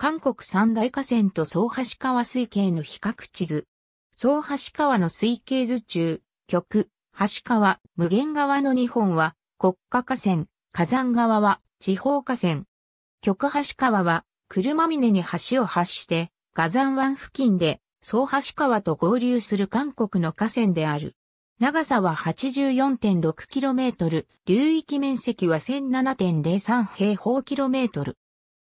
韓国三大河川と総橋川水系の比較地図。総橋川の水系図中、極、橋川、無限川の日本は国家河川、火山川は地方河川。極橋川は車峰に橋を発して火山湾付近で総橋川と合流する韓国の河川である。長さは 84.6km、流域面積は1007.03平方キロメートル。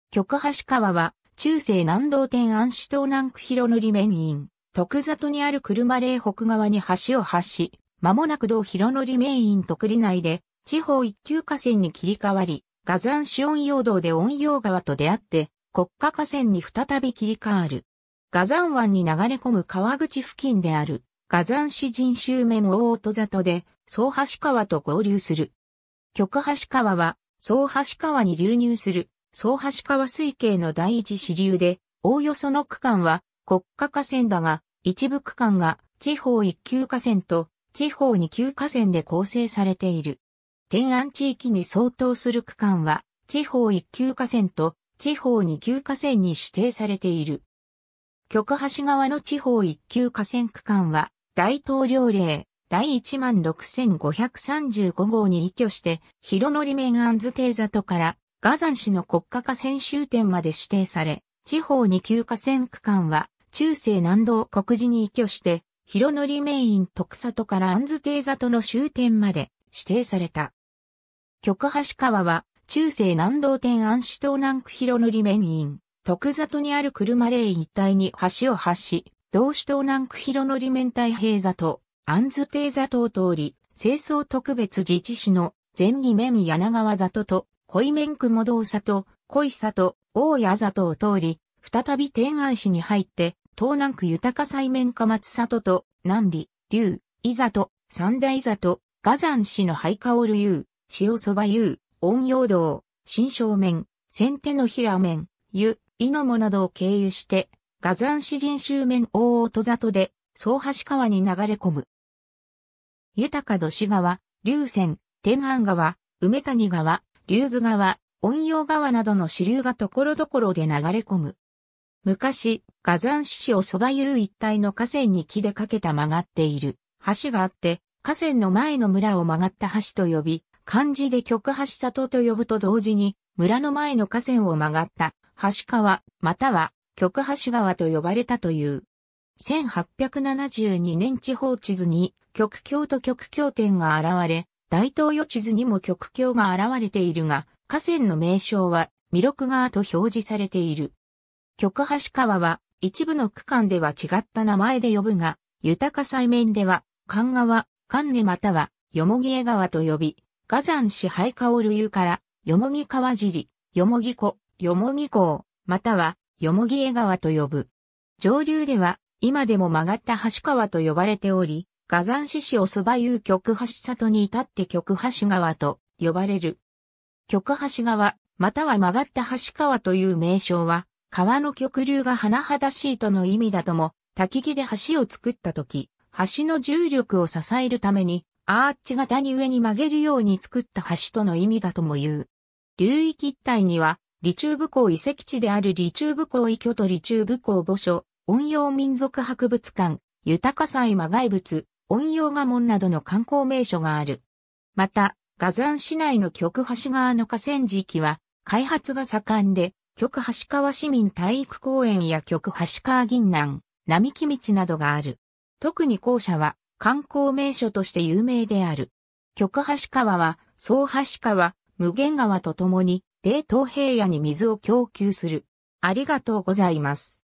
極橋川は、中世南道天安市東南区広塗面院、徳里にある車霊北側に橋を発し、間もなく道広塗面院徳里内で、地方一級河川に切り替わり、河山市温陽道で温陽川と出会って、国家河川に再び切り替わる。河山湾に流れ込む川口付近である、河山市人州面大音里で、総橋川と合流する。極橋川は、総橋川に流入する。総橋川水系の第一支流で、おおよその区間は国家河川だが、一部区間が地方一級河川と地方二級河川で構成されている。天安地域に相当する区間は、地方一級河川と地方二級河川に指定されている。極橋側の地方一級河川区間は、大統領令第1万6535号に依拠して、広乗面安図定里からガザン市の国家河川終点まで指定され、地方二級河川区間は、中世南道国寺に依拠して、広則メイン徳里から安津邸里の終点まで指定された。極橋川は、中世南道天安市東南区広則メイン、徳里にある車霊一帯に橋を発し、同市東南区広則面太平里、安津邸里を通り、清掃特別自治市の前義面柳川里と恋面雲動里、恋里、大谷里を通り、再び天安市に入って、東南区豊か西面下松里と、南里、竜、伊里、三大里、河山市の灰香る湯、塩そば湯、温陽道、新正面、先手の平面、湯、井のもなどを経由して、河山市人州面大音里で、総橋川に流れ込む。豊か土市川、竜泉、天安川、梅谷川、竜頭川、温陽川などの支流が所々で流れ込む。昔、火山市を蕎麦湯一帯の河川に木でかけた曲がっている橋があって、河川の前の村を曲がった橋と呼び、漢字で極橋里と呼ぶと同時に、村の前の河川を曲がった橋川、または極橋川と呼ばれたという。1872年地方地図に極京と極京点が現れ、大東予地図にも極境が現れているが、河川の名称は、弥勒川と表示されている。極橋川は、一部の区間では違った名前で呼ぶが、豊か西面では、神川、神根または、よもぎ江川と呼び、火山支配香る湯から、よもぎ川尻、よもぎ湖、よもぎ港、または、よもぎ江川と呼ぶ。上流では、今でも曲がった橋川と呼ばれており、火山獅子をそばいう極橋里に至って極橋川と呼ばれる。極橋川、または曲がった橋川という名称は、川の極流が甚だしいとの意味だとも、滝木で橋を作った時、橋の重力を支えるために、アーチ型に上に曲げるように作った橋との意味だとも言う。流域一帯には、ュ中部港遺跡地であるュ中部港遺居とュ中部港墓所、音用民族博物館、豊か祭魔外物、音陽賀門などの観光名所がある。また、ガザン市内の極橋川の河川地域は、開発が盛んで、極橋川市民体育公園や極橋川銀南、並木道などがある。特に校舎は、観光名所として有名である。極橋川は、総橋川、無限川とともに、冷凍平野に水を供給する。ありがとうございます。